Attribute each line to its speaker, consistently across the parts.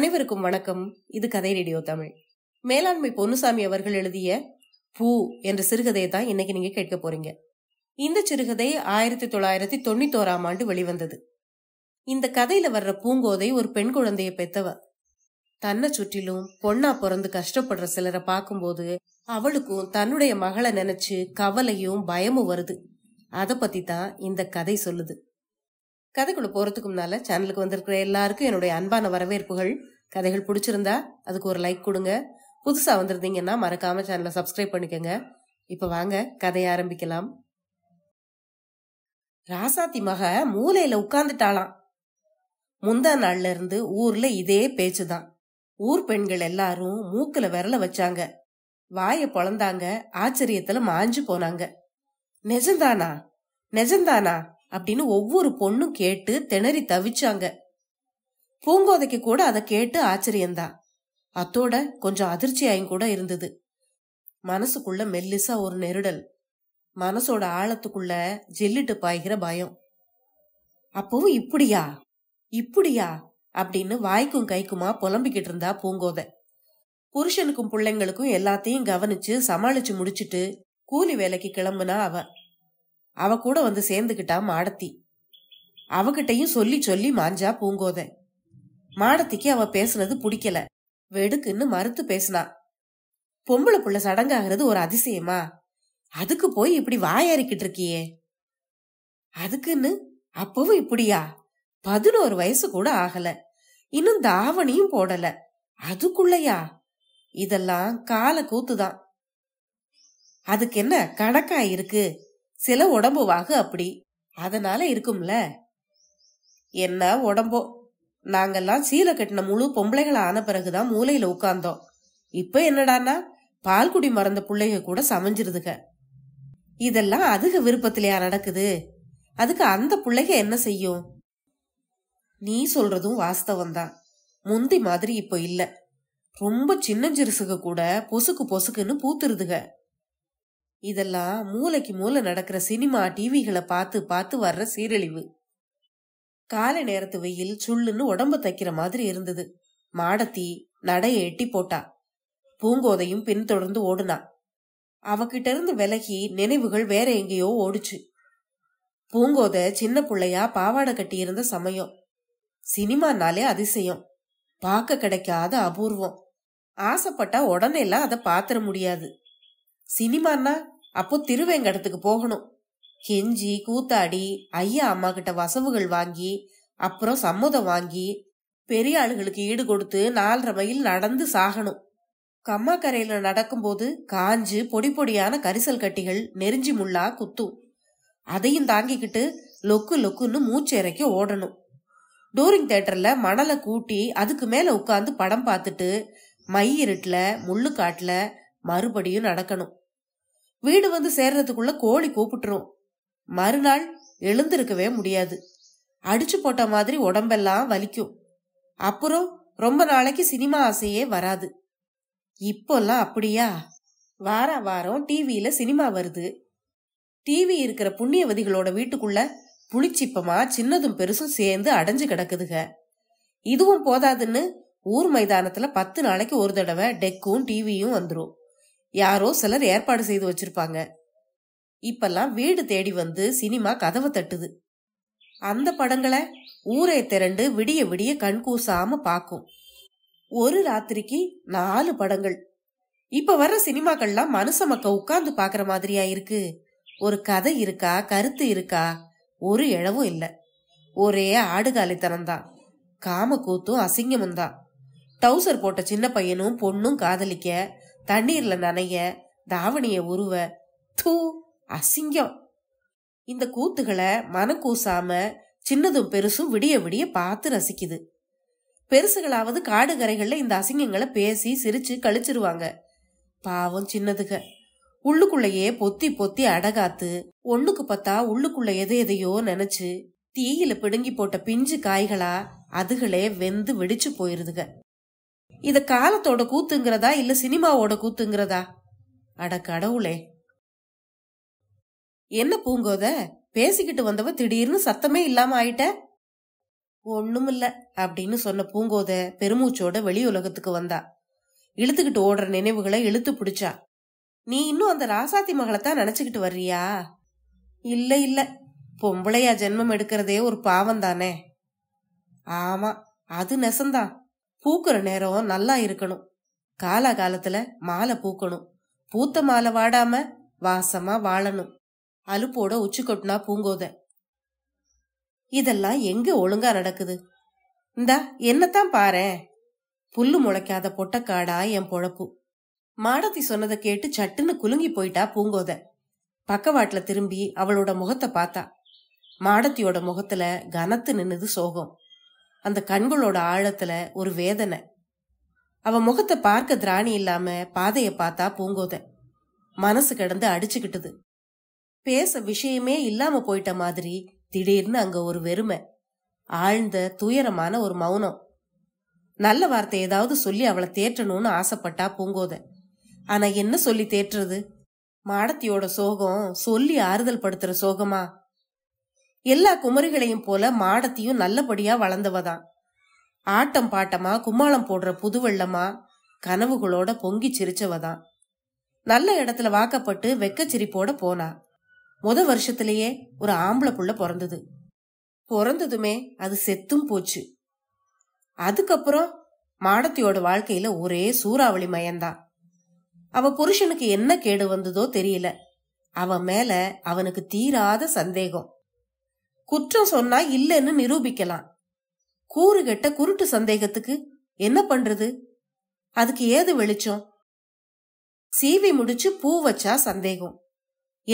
Speaker 1: அனைவருக்கும் வணக்கம் இது கதை ரேடியோ தமிழ் மேலாண்மை பொன்னுசாமி அவர்கள் எழுதிய பூ என்ற சிறுகதையை தான் இன்னைக்கு நீங்க கேட்க போறீங்க இந்த சிறுகதை ஆயிரத்தி தொள்ளாயிரத்தி ஓராம் ஆண்டு வெளிவந்தது இந்த கதையில வர்ற பூங்கோதை ஒரு பெண் குழந்தைய பெத்தவ தன்னை சுற்றிலும் பொண்ணா பிறந்து கஷ்டப்படுற சிலரை பார்க்கும்போது அவளுக்கும் தன்னுடைய மகளை நினைச்சு கவலையும் பயமும் வருது அதை பத்தி தான் இந்த கதை சொல்லுது கதைக்குள்ள போகிறதுக்கு முன்னால் சேனலுக்கு வந்திருக்கிற எல்லாருக்கும் என்னுடைய அன்பான வரவேற்புகள் கதைகள் பிடிச்சிருந்தா அதுக்கு ஒரு லைக் கொடுங்க புதுசாக வந்திருந்தீங்கன்னா மறக்காம சேனலை சப்ஸ்கிரைப் பண்ணிக்கோங்க இப்போ வாங்க கதையை ஆரம்பிக்கலாம் ராசாத்தி மக மூலையில் உட்கார்ந்துட்டாளாம் முந்தா நாள்ல இருந்து ஊர்ல இதே பேச்சு தான் ஊர் பெண்கள் எல்லாரும் மூக்குல விரல வச்சாங்க வாய பொழந்தாங்க ஆச்சரியத்துல மாஞ்சு போனாங்க நெஜந்தானா நெஜந்தானா அப்படின்னு ஒவ்வொரு பொண்ணும் கேட்டு திணறி தவிச்சாங்க பூங்கோதைக்கு கூட அதை கேட்டு ஆச்சரியந்தான் அத்தோட கொஞ்சம் அதிர்ச்சியாயும் கூட இருந்தது மனசுக்குள்ள மெல்லிசா ஒரு நெருடல் மனசோட ஆழத்துக்குள்ள ஜெல்லிட்டு பாய்கிற பயம் அப்பவும் இப்படியா இப்படியா அப்படின்னு வாய்க்கும் கைக்குமா புலம்பிக்கிட்டு இருந்தா பூங்கோதை புருஷனுக்கும் பிள்ளைங்களுக்கும் எல்லாத்தையும் கவனிச்சு சமாளிச்சு முடிச்சிட்டு கூலி வேலைக்கு கிளம்புனா அவன் அவ கூட வந்து சேர்ந்துகிட்டா மாடத்தி அவகிட்டையும் சொல்லி சொல்லி மாஞ்சா பூங்கோத மாடத்திக்கு அவ பேசுனது பிடிக்கல வெடுக்குன்னு மறுத்து பேசினா பொம்பளை புள்ள சடங்காகிறது ஒரு அதிசயமா அதுக்கு போய் இப்படி வாயறிக்கிட்டு இருக்கியே அதுக்குன்னு அப்பவும் இப்படியா பதினோரு வயசு கூட ஆகல இன்னும் தாவணியும் போடல அதுக்குள்ளையா இதெல்லாம் கால கூத்துதான் அதுக்கு என்ன கணக்கா இருக்கு சில உடம்பு வாகு அப்படி அதனால இருக்கும்ல என்ன உடம்போ நாங்கெல்லாம் சீலை கட்டின முழு பொம்பளைகளை ஆன பிறகுதான் மூலையில உட்கார்ந்தோம் இப்ப என்னடானா பால்குடி மறந்த பிள்ளைங்க கூட சமைஞ்சிருதுக இதெல்லாம் அதுக விருப்பத்திலையா நடக்குது அதுக்கு அந்த பிள்ளைக என்ன செய்யும் நீ சொல்றதும் வாஸ்தவம் தான் முந்தி மாதிரி இப்ப இல்ல ரொம்ப சின்ன கூட பொசுக்கு பொசுக்குன்னு பூத்துருதுக இதெல்லாம் மூளைக்கு மூளை நடக்கிற சினிமா டிவிகளை பார்த்து பார்த்து வர்ற சீரழிவு காலை நேரத்து வெயில் சுள்ளுன்னு உடம்பு தைக்கிற மாதிரி இருந்தது மாடத்தி நடைய எட்டி போட்டா பூங்கோதையும் பின்தொடர்ந்து ஓடுனா அவகிட்ட இருந்து விலகி நினைவுகள் வேற எங்கேயோ ஓடுச்சு பூங்கோதை சின்ன பிள்ளையா பாவாடை கட்டியிருந்த சமயம் சினிமானாலே அதிசயம் பார்க்க கிடைக்காத அபூர்வம் ஆசைப்பட்டா உடனேலாம் அதை பாத்திர முடியாது சினிமானா அப்போ திருவேங்கடத்துக்கு போகணும் கெஞ்சி கூத்தாடி ஐயா அம்மா கிட்ட வசவுகள் வாங்கி அப்புறம் சம்மதம் வாங்கி பெரிய ஆளுகளுக்கு ஈடு கொடுத்து நாலரை மைல் நடந்து சாகணும் கம்மாக்கரையில நடக்கும்போது காஞ்சு பொடி பொடியான கரிசல் கட்டிகள் நெறிஞ்சி முள்ளா குத்தும் அதையும் தாங்கிக்கிட்டு லொக்கு லொக்குன்னு மூச்சு இறக்கி ஓடணும் டூரிங் தேட்டர்ல மணலை கூட்டி அதுக்கு மேல உட்காந்து படம் பார்த்துட்டு மை இருட்டில் முள்ளுக்காட்டில் மறுபடியும் நடக்கணும் வீடு வந்து சேர்றதுக்குள்ள கோழி கூப்பிட்டுரும் மறுநாள் எழுந்திருக்கவே முடியாது அடிச்சு போட்ட மாதிரி உடம்பெல்லாம் வலிக்கும் அப்புறம் ரொம்ப நாளைக்கு சினிமா ஆசையே வராது இப்போல்லாம் அப்படியா வார வாரம் டிவியில சினிமா வருது டிவி இருக்கிற புண்ணியவதிகளோட வீட்டுக்குள்ள புளிச்சிப்பமா சின்னதும் பெருசும் சேர்ந்து அடைஞ்சு கிடக்குதுக இதுவும் போதாதுன்னு ஊர் மைதானத்துல பத்து நாளைக்கு ஒரு தடவை டெக்கும் டிவியும் வந்துடும் யாரோ சிலர் ஏற்பாடு செய்து வச்சிருப்பாங்க இப்பெல்லாம் வீடு தேடி வந்து சினிமா கதவை தட்டுது அந்த படங்களை ஊரை திரண்டு விடிய விடிய கண் கூசாம பாக்கும் ஒரு ராத்திரிக்கு நாலு படங்கள் இப்ப வர்ற சினிமாக்கள்லாம் மனுஷ மக்க உட்கார்ந்து பாக்குற மாதிரியா இருக்கு ஒரு கதை இருக்கா கருத்து இருக்கா ஒரு இழவும் இல்ல ஒரே ஆடுகாலித்தனம் தான் காம கூத்தும் அசிங்கமும் தான் டவுசர் போட்ட சின்ன பையனும் பொண்ணும் காதலிக்க தண்ணீர்ல நனைய தாவணிய உருவ தூ அசிங்கம் இந்த கூத்துகளை மன கூசாம சின்னதும் பெருசும் விடிய விடிய பார்த்து ரசிக்குது பெருசுகளாவது காடு கரைகள்ல இந்த அசிங்கங்களை பேசி சிரிச்சு கழிச்சிருவாங்க பாவம் சின்னதுக உள்ளுக்குள்ளேயே பொத்தி பொத்தி அடகாத்து ஒண்ணுக்கு பத்தா உள்ளுக்குள்ள எதை எதையோ நினைச்சு தீயில பிடுங்கி போட்ட பிஞ்சு காய்களா அதுகளே வெந்து வெடிச்சு போயிருதுக இது காலத்தோட கூத்துங்கிறதா இல்ல சினிமாவோட கூத்துங்கிறதா அட கடவுளே என்ன பூங்கோத பேசிக்கிட்டு வந்தவ திடீர்னு சத்தமே இல்லாம ஆயிட்ட ஒண்ணுமில்ல அப்படின்னு சொன்ன பூங்கோத பெருமூச்சோட வெளி உலகத்துக்கு வந்தா இழுத்துக்கிட்டு ஓடுற நினைவுகளை இழுத்து பிடிச்சா நீ இன்னும் அந்த ராசாத்தி மகளைத்தான் நினைச்சுக்கிட்டு வர்றியா இல்ல இல்ல பொம்பளையா ஜென்மம் எடுக்கிறதே ஒரு பாவம் தானே ஆமா அது நெசந்தான் பூக்குற நேரம் நல்லா இருக்கணும் காலாகாலத்துல மாலை பூக்கணும் பூத்த மாலை வாடாம வாசமா வாழணும் அலுப்போட உச்சி கொட்டினா பூங்கோத இதெல்லாம் எங்க ஒழுங்கா நடக்குது இந்தா என்னத்தான் பாரு புல்லு முளைக்காத பொட்டக்காடா என் பொழப்பு மாடத்தி சொன்னதை கேட்டு சட்டுன்னு குலுங்கி போயிட்டா பூங்கோத பக்கவாட்டுல திரும்பி அவளோட முகத்தை பார்த்தா மாடத்தியோட முகத்துல கனத்து நின்னுது சோகம் அந்த கண்களோட ஆழத்துல ஒரு வேதனை அவ முகத்தை பார்க்க திராணி இல்லாம பாதைய பார்த்தா பூங்கோத மனசு கிடந்து அடிச்சுக்கிட்டது பேச விஷயமே இல்லாம போயிட்ட மாதிரி திடீர்னு அங்க ஒரு வெறுமை ஆழ்ந்த துயரமான ஒரு மௌனம் நல்ல வார்த்தை ஏதாவது சொல்லி அவளை தேற்றணும்னு ஆசைப்பட்டா பூங்கோத ஆனா என்ன சொல்லி தேற்றுறது மாடத்தியோட சோகம் சொல்லி ஆறுதல் படுத்துற சோகமா எல்லா குமரிகளையும் போல மாடத்தையும் நல்லபடியா வளர்ந்தவதான் ஆட்டம் பாட்டமா கும்மாளம் போடுற புதுவெள்ளமா கனவுகளோட பொங்கி சிரிச்சவதான் நல்ல இடத்துல வாக்கப்பட்டு வெக்க போனா முத வருஷத்திலேயே ஒரு ஆம்பளை புள்ள பிறந்தது பிறந்ததுமே அது செத்தும் போச்சு அதுக்கப்புறம் மாடத்தியோட வாழ்க்கையில ஒரே சூறாவளி மயந்தான் அவ புருஷனுக்கு என்ன கேடு வந்ததோ தெரியல அவன் மேல அவனுக்கு தீராத சந்தேகம் குற்றம் சொன்னா இல்லைன்னு நிரூபிக்கலாம் கூறு கெட்ட குருட்டு சந்தேகத்துக்கு என்ன பண்றது அதுக்கு ஏது வெளிச்சம் சீவி முடிச்சு பூ வச்சா சந்தேகம்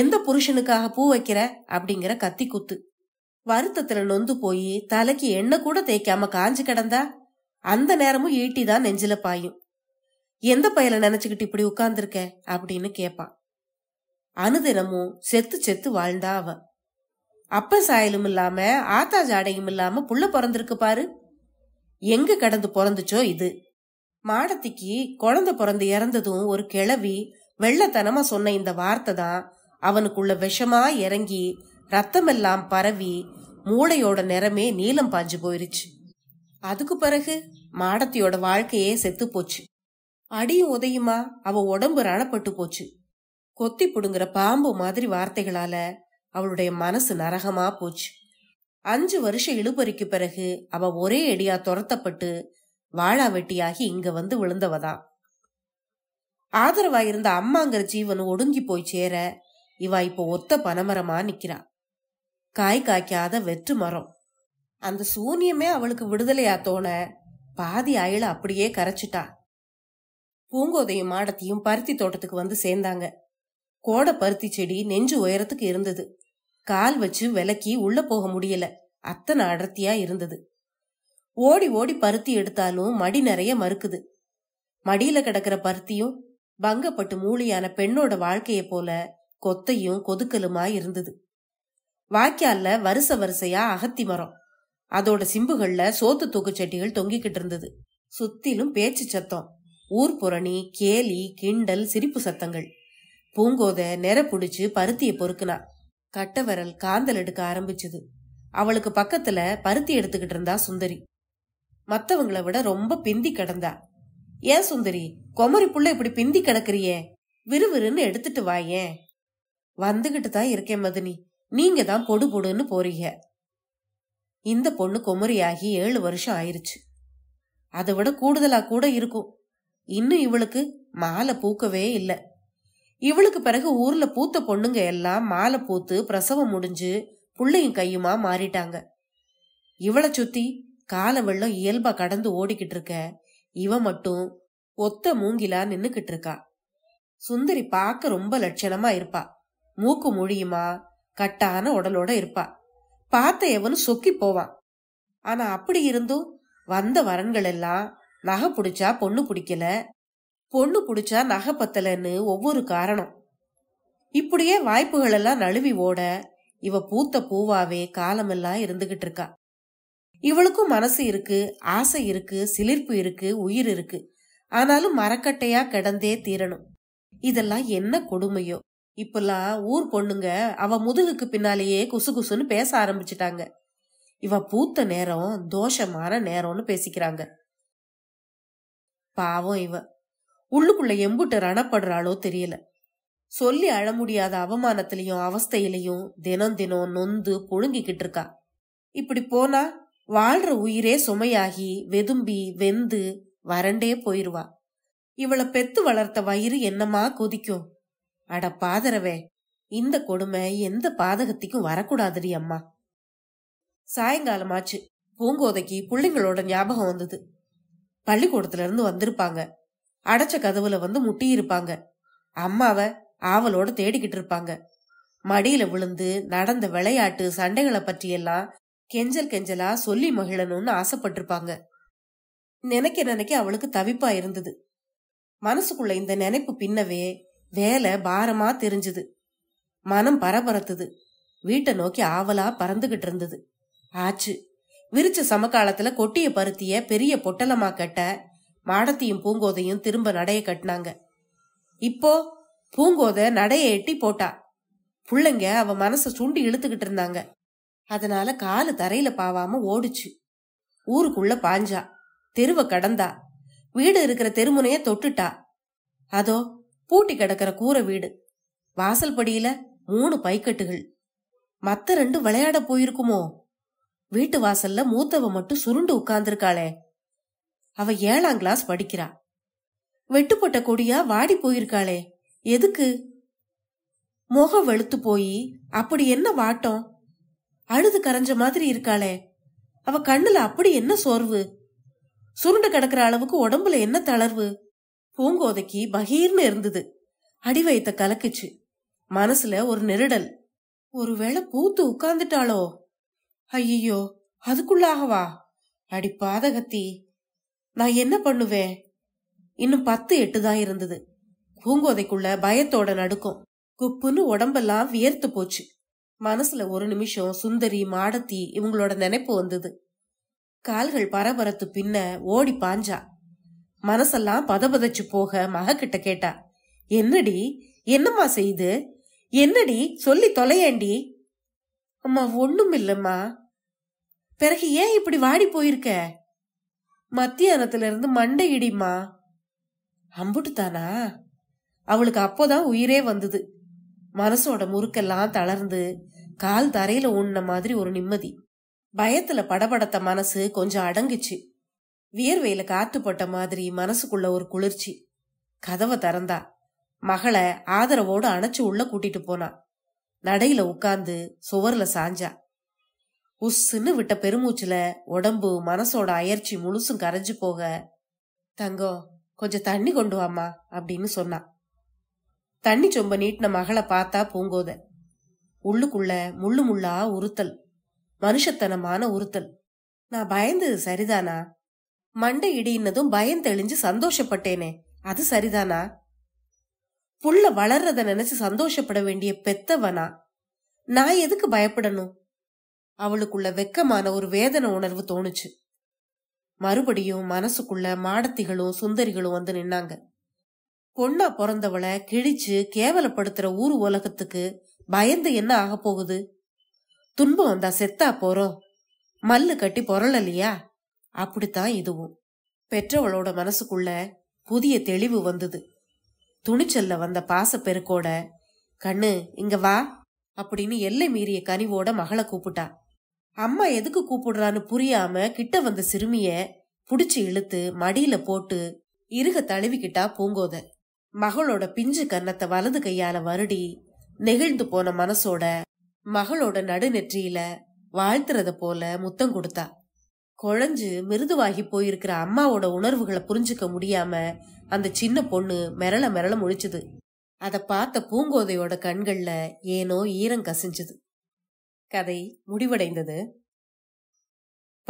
Speaker 1: எந்த புருஷனுக்காக பூ வைக்கிற அப்படிங்கிற கத்தி குத்து வருத்தத்துல நொந்து போய் தலைக்கு எண்ணெய் கூட தேய்க்காம காஞ்சு கிடந்தா அந்த நேரமும் ஈட்டிதான் நெஞ்சில பாயும் எந்த பயல நினைச்சுக்கிட்டு இப்படி உட்கார்ந்துருக்க அப்படின்னு கேப்பான் அனுதினமும் செத்து செத்து வாழ்ந்தா அவன் அப்ப சாயலும் இல்லாம ஆத்தா ஜாடையும் இல்லாம புள்ள பிறந்திருக்கு பாரு எங்க கடந்து பிறந்துச்சோ இது மாடத்திக்கு குழந்தை பிறந்து இறந்ததும் ஒரு கிளவி வெள்ளத்தனமா சொன்ன இந்த வார்த்தை தான் அவனுக்குள்ள விஷமா இறங்கி ரத்தமெல்லாம் பரவி மூளையோட நிறமே நீளம் பாஞ்சு போயிருச்சு அதுக்கு பிறகு மாடத்தியோட வாழ்க்கையே செத்து போச்சு அடியும் உதையுமா அவ உடம்பு ரணப்பட்டு போச்சு கொத்தி புடுங்குற பாம்பு மாதிரி வார்த்தைகளால அவளுடைய மனசு நரகமா போச்சு அஞ்சு வருஷம் இழுபறிக்கு பிறகு அவ ஒரே அடியா துரத்தப்பட்டு வாழா வெட்டியாகி இங்க வந்து விழுந்தவதான் ஆதரவா இருந்த அம்மாங்கிற ஜீவன் ஒடுங்கி போய் சேர இவா இப்போ ஒத்த பனமரமா நிக்கிறா காய் காய்க்காத வெற்று மரம் அந்த சூனியமே அவளுக்கு விடுதலையா தோண பாதி அயல அப்படியே கரைச்சிட்டா பூங்கோதையும் மாடத்தையும் பருத்தி தோட்டத்துக்கு வந்து சேர்ந்தாங்க கோடை பருத்தி செடி நெஞ்சு உயரத்துக்கு இருந்தது கால் வச்சு விலக்கி உள்ள போக முடியல அத்தனை அடர்த்தியா இருந்தது ஓடி ஓடி பருத்தி எடுத்தாலும் மடி நிறைய மறுக்குது மடியில கிடக்கிற பருத்தியும் பங்கப்பட்டு மூலியான பெண்ணோட வாழ்க்கைய போல கொத்தையும் கொதுக்கலுமா இருந்தது வாய்க்கால்ல வருச வரிசையா அகத்தி மரம் அதோட சிம்புகள்ல சோத்து தூக்கு செட்டிகள் தொங்கிக்கிட்டு இருந்தது சுத்திலும் பேச்சு சத்தம் ஊர் புரணி கேலி கிண்டல் சிரிப்பு சத்தங்கள் பூங்கோத நெற புடிச்சு பருத்திய பொறுக்குனா கட்டவரல் காந்தல் எடுக்க ஆரம்பிச்சது அவளுக்கு பக்கத்துல பருத்தி எடுத்துக்கிட்டு இருந்தா சுந்தரி மத்தவங்கள விட ரொம்ப பிந்தி கிடந்தா ஏன் சுந்தரி குமரி புள்ள இப்படி பிந்தி கிடக்குறியே விறுவிறுன்னு எடுத்துட்டு வாயேன் வந்துகிட்டு தான் இருக்கேன் மதினி நீங்க தான் பொடு பொடுன்னு போறீங்க இந்த பொண்ணு குமரி ஆகி ஏழு வருஷம் ஆயிருச்சு அதை விட கூடுதலா கூட இருக்கும் இன்னும் இவளுக்கு மாலை பூக்கவே இல்லை இவளுக்கு பிறகு ஊர்ல பூத்த பொண்ணுங்க எல்லாம் மாலை பூத்து பிரசவம் முடிஞ்சு புள்ளையும் கையுமா மாறிட்டாங்க இவளை சுத்தி கால வெள்ளம் இயல்பா கடந்து ஓடிக்கிட்டு இருக்க இவ மட்டும் ஒத்த மூங்கிலா நின்னுக்கிட்டு இருக்கா சுந்தரி பார்க்க ரொம்ப லட்சணமா இருப்பா மூக்கு மொழியுமா கட்டான உடலோட இருப்பா பார்த்த எவனும் சொக்கி போவான் ஆனா அப்படி இருந்தும் வந்த வரன்கள் எல்லாம் நகை பிடிச்சா பொண்ணு பிடிக்கல பொண்ணு பிடிச்சா நகை பத்தலைன்னு ஒவ்வொரு காரணம் இப்படியே வாய்ப்புகளெல்லாம் நழுவி ஓட இவ பூத்த பூவாவே காலமெல்லாம் இருந்துகிட்டு இருக்கா இவளுக்கும் மனசு இருக்கு ஆசை இருக்கு சிலிர்ப்பு இருக்கு உயிர் இருக்கு ஆனாலும் மரக்கட்டையா கிடந்தே தீரணும் இதெல்லாம் என்ன கொடுமையோ இப்பெல்லாம் ஊர் பொண்ணுங்க அவ முதுகுக்கு பின்னாலேயே குசு குசுன்னு பேச ஆரம்பிச்சிட்டாங்க இவ பூத்த நேரம் தோஷமான நேரம்னு பேசிக்கிறாங்க பாவம் இவன் உள்ளுக்குள்ள எம்புட்டு ரணப்படுறாளோ தெரியல சொல்லி அழ முடியாத அவமானத்திலையும் அவஸ்தையிலையும் தினம் தினம் நொந்து பொழுங்கிக்கிட்டு இருக்கா இப்படி போனா வாழ்ற உயிரே சுமையாகி வெதும்பி வெந்து வறண்டே போயிருவா இவளை பெத்து வளர்த்த வயிறு என்னமா கொதிக்கும் அட பாதரவே இந்த கொடுமை எந்த பாதகத்திக்கும் வரக்கூடாதுடி அம்மா சாயங்காலமாச்சு பூங்கோதைக்கு பிள்ளைங்களோட ஞாபகம் வந்தது பள்ளிக்கூடத்துல இருந்து வந்திருப்பாங்க அடைச்ச கதவுல வந்து முட்டியிருப்பாங்க அம்மாவ ஆவலோட தேடிக்கிட்டு இருப்பாங்க மடியில விழுந்து நடந்த விளையாட்டு சண்டைகளை பற்றியெல்லாம் கெஞ்சல் கெஞ்சலா சொல்லி மகிழணும்னு ஆசைப்பட்டிருப்பாங்க நினைக்க நினைக்க அவளுக்கு தவிப்பா இருந்தது மனசுக்குள்ள இந்த நினைப்பு பின்னவே வேலை பாரமா தெரிஞ்சது மனம் பரபரத்துது வீட்டை நோக்கி ஆவலா பறந்துகிட்டு இருந்தது ஆச்சு விரிச்ச சமகாலத்துல கொட்டிய பருத்திய பெரிய பொட்டலமா கட்ட மாடத்தையும் பூங்கோதையும் திரும்ப நடைய கட்டினாங்க இப்போ பூங்கோதை நடைய எட்டி போட்டா புள்ளைங்க அவ மனசை சுண்டி இழுத்துக்கிட்டு இருந்தாங்க அதனால காலு தரையில பாவாம ஓடுச்சு ஊருக்குள்ள பாஞ்சா தெருவை கடந்தா வீடு இருக்கிற தெருமுனைய தொட்டுட்டா அதோ பூட்டி கிடக்கிற கூரை வீடு வாசல் படியில மூணு பைக்கட்டுகள் மத்த ரெண்டு விளையாட போயிருக்குமோ வீட்டு வாசல்ல மூத்தவ மட்டும் சுருண்டு உட்கார்ந்துருக்காளே அவ ஏழாம் கிளாஸ் படிக்கிறா வெட்டுப்பட்ட கொடியா வாடி போயிருக்காளே எதுக்கு முகம் வெளுத்து போய் அப்படி என்ன வாட்டம் அழுது கரைஞ்ச மாதிரி இருக்காளே அவ கண்ணுல அப்படி என்ன சோர்வு சுருண்ட கிடக்குற அளவுக்கு உடம்புல என்ன தளர்வு பூங்கோதைக்கு பகீர்னு இருந்தது அடிவயத்த கலக்குச்சு மனசுல ஒரு நெருடல் ஒருவேளை பூத்து உட்கார்ந்துட்டாளோ ஐயோ அதுக்குள்ளாகவா அடி பாதகத்தி நான் என்ன பண்ணுவேன் இன்னும் பத்து எட்டு தான் இருந்தது பூங்கோதைக்குள்ள பயத்தோட நடுக்கும் குப்புன்னு உடம்பெல்லாம் வியர்த்து போச்சு மனசுல ஒரு நிமிஷம் சுந்தரி மாடத்தி இவங்களோட நினைப்பு வந்தது கால்கள் பரபரத்து பின்ன ஓடி பாஞ்சா மனசெல்லாம் பதபதச்சு போக மகக்கிட்ட கேட்டா என்னடி என்னம்மா செய்து என்னடி சொல்லி தொலையேண்டி அம்மா ஒண்ணும் இல்லம்மா பிறகு ஏன் இப்படி வாடி போயிருக்க மத்தியானத்துல இருந்து மண்டை இடிமா அம்புட்டுதானா அவளுக்கு அப்போதான் உயிரே வந்தது மனசோட முறுக்கெல்லாம் தளர்ந்து கால் தரையில ஊன்ன மாதிரி ஒரு நிம்மதி பயத்துல படபடத்த மனசு கொஞ்சம் அடங்குச்சு வியர்வையில காத்து போட்ட மாதிரி மனசுக்குள்ள ஒரு குளிர்ச்சி கதவை திறந்தா மகளை ஆதரவோடு அணைச்சு உள்ள கூட்டிட்டு போனா நடையில உட்கார்ந்து சுவர்ல சாஞ்சா உஸ்ன்னு விட்ட பெருமூச்சுல உடம்பு மனசோட அயற்சி முழுசும் கரைஞ்சு போக தங்கம் கொஞ்சம் தண்ணி கொண்டு வாமா அப்படின்னு சொன்னான் தண்ணி சொம்ப நீட்டின மகளை பார்த்தா பூங்கோத உள்ளுக்குள்ள முள்ளு முள்ளா உறுத்தல் மனுஷத்தனமான உறுத்தல் நான் பயந்தது சரிதானா மண்டை பயம் பயந்தெளிஞ்சு சந்தோஷப்பட்டேனே அது சரிதானா புள்ள வளர்றத நினைச்சு சந்தோஷப்பட வேண்டிய பெத்தவனா நான் எதுக்கு பயப்படணும் அவளுக்குள்ள வெக்கமான ஒரு வேதனை உணர்வு தோணுச்சு மறுபடியும் மனசுக்குள்ள மாடத்திகளும் சுந்தரிகளும் வந்து நின்னாங்க பொண்ணா பிறந்தவளை கிழிச்சு கேவலப்படுத்துற ஊர் உலகத்துக்கு பயந்து என்ன ஆக போகுது துன்பம் வந்தா செத்தா போறோம் மல்லு கட்டி பொருளலையா அப்படித்தான் இதுவும் பெற்றவளோட மனசுக்குள்ள புதிய தெளிவு வந்தது துணிச்சல்ல வந்த பாச பெருக்கோட கண்ணு இங்க வா அப்படின்னு எல்லை மீறிய கனிவோட மகளை கூப்பிட்டா அம்மா எதுக்கு கூப்பிடுறான்னு புரியாம கிட்ட வந்த சிறுமிய புடிச்சு இழுத்து மடியில போட்டு இருக தழுவிக்கிட்டா பூங்கோத மகளோட பிஞ்சு கன்னத்தை வலது கையால வருடி நெகிழ்ந்து போன மனசோட மகளோட நடுநெற்றியில வாழ்த்துறத போல முத்தம் கொடுத்தா குழஞ்சு மிருதுவாகி போயிருக்கிற அம்மாவோட உணர்வுகளை புரிஞ்சுக்க முடியாம அந்த சின்ன பொண்ணு மிரள மிரள முழிச்சுது அதை பார்த்த பூங்கோதையோட கண்கள்ல ஏனோ ஈரம் கசிஞ்சுது கதை முடிவடைந்தது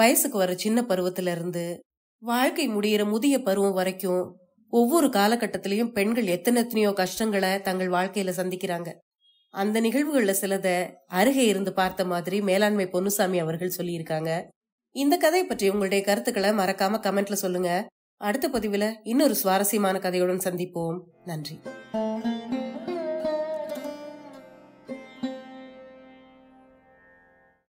Speaker 1: வயசுக்கு வர சின்ன பருவத்துல இருந்து வாழ்க்கை முடியிற முதிய பருவம் வரைக்கும் ஒவ்வொரு காலகட்டத்திலையும் பெண்கள் எத்தனை எத்தனையோ கஷ்டங்களை தங்கள் வாழ்க்கையில சந்திக்கிறாங்க அந்த நிகழ்வுகள்ல சிலத அருகே இருந்து பார்த்த மாதிரி மேலாண்மை பொன்னுசாமி அவர்கள் சொல்லியிருக்காங்க இந்த கதை பற்றி உங்களுடைய கருத்துக்களை மறக்காம கமெண்ட்ல சொல்லுங்க அடுத்த பதிவுல இன்னொரு சுவாரஸ்யமான கதையுடன் சந்திப்போம் நன்றி